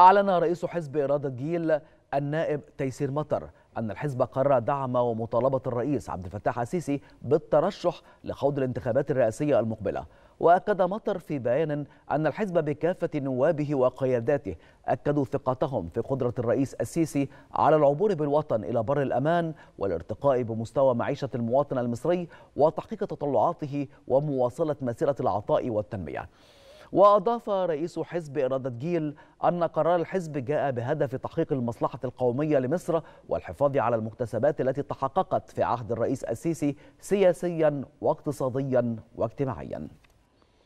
أعلن رئيس حزب إرادة جيل النائب تيسير مطر أن الحزب قرر دعم ومطالبة الرئيس عبد الفتاح السيسي بالترشح لخوض الانتخابات الرئاسية المقبلة وأكد مطر في بيان أن الحزب بكافة نوابه وقياداته أكدوا ثقتهم في قدرة الرئيس السيسي على العبور بالوطن إلى بر الأمان والارتقاء بمستوى معيشة المواطن المصري وتحقيق تطلعاته ومواصلة مسيرة العطاء والتنمية وأضاف رئيس حزب إرادة جيل أن قرار الحزب جاء بهدف تحقيق المصلحة القومية لمصر والحفاظ على المكتسبات التي تحققت في عهد الرئيس السيسي سياسيا واقتصاديا واجتماعيا